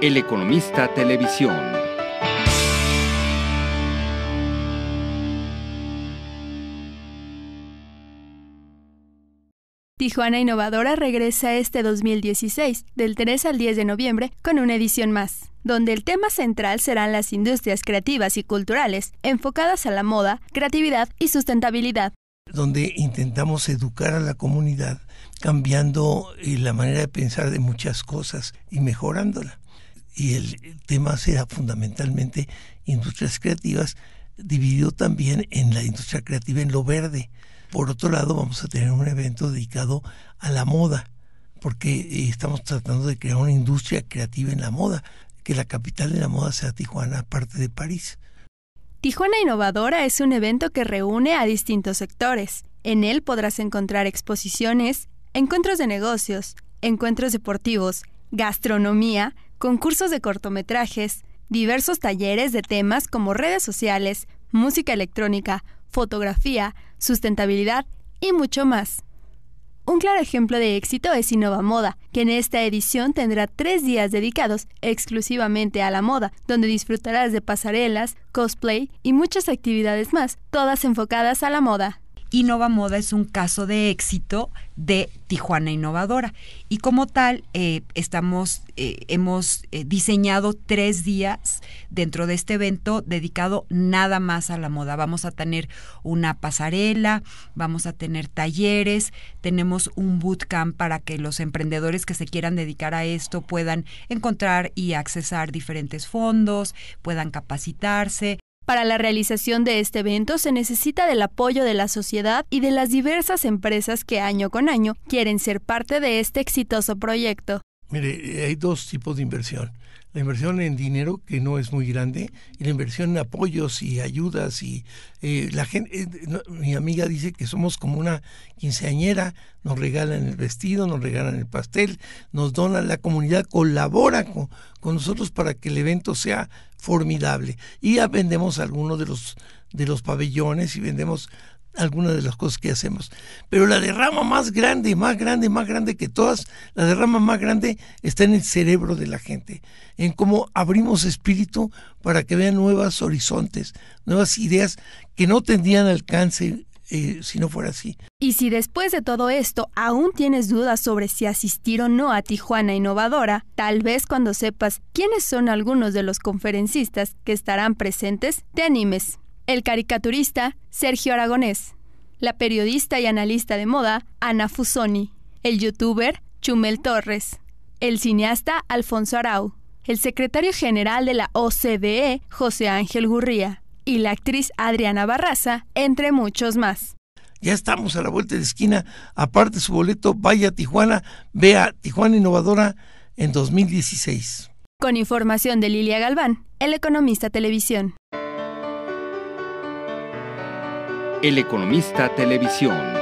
El Economista Televisión. Tijuana Innovadora regresa este 2016, del 3 al 10 de noviembre, con una edición más donde el tema central serán las industrias creativas y culturales enfocadas a la moda, creatividad y sustentabilidad. Donde intentamos educar a la comunidad cambiando eh, la manera de pensar de muchas cosas y mejorándola y el, tema será fundamentalmente industrias creativas, dividido también en la industria creativa en lo verde. Por otro lado, vamos a tener un evento dedicado a la moda, porque eh, estamos tratando de crear una industria creativa en la moda, que la capital de la moda sea Tijuana, aparte de París. Tijuana Innovadora es un evento que reúne a distintos sectores. En él podrás encontrar exposiciones, encuentros de negocios, encuentros deportivos, gastronomía, concursos de cortometrajes, diversos talleres de temas como redes sociales, música electrónica, fotografía, sustentabilidad y mucho más. Un claro ejemplo de éxito es Innova Moda, que en esta edición tendrá tres días dedicados exclusivamente a la moda, donde disfrutarás de pasarelas, cosplay y muchas actividades más, todas enfocadas a la moda. Innova Moda es un caso de éxito de Tijuana Innovadora. Y como tal, eh, estamos, eh, hemos eh, diseñado tres días dentro de este evento dedicado nada más a la moda. Vamos a tener una pasarela, vamos a tener talleres, tenemos un bootcamp para que los emprendedores que se quieran dedicar a esto puedan encontrar y accesar diferentes fondos, puedan capacitarse, para la realización de este evento se necesita del apoyo de la sociedad y de las diversas empresas que año con año quieren ser parte de este exitoso proyecto. Mire, hay dos tipos de inversión la inversión en dinero, que no es muy grande, y la inversión en apoyos y ayudas. Y eh, la gente, eh, mi amiga dice que somos como una quinceañera, nos regalan el vestido, nos regalan el pastel, nos donan, la comunidad colabora con, con nosotros para que el evento sea formidable. Y ya vendemos algunos de los, de los pabellones y vendemos algunas de las cosas que hacemos. Pero la derrama más grande, más grande, más grande que todas, la derrama más grande está en el cerebro de la gente, en cómo abrimos espíritu para que vean nuevos horizontes, nuevas ideas que no tendrían alcance eh, si no fuera así. Y si después de todo esto aún tienes dudas sobre si asistir o no a Tijuana Innovadora, tal vez cuando sepas quiénes son algunos de los conferencistas que estarán presentes, te animes el caricaturista Sergio Aragonés, la periodista y analista de moda Ana Fusoni, el youtuber Chumel Torres, el cineasta Alfonso Arau, el secretario general de la OCDE José Ángel Gurría y la actriz Adriana Barraza, entre muchos más. Ya estamos a la vuelta de esquina. Aparte su boleto, vaya Tijuana, vea Tijuana Innovadora en 2016. Con información de Lilia Galván, El Economista Televisión. El Economista Televisión.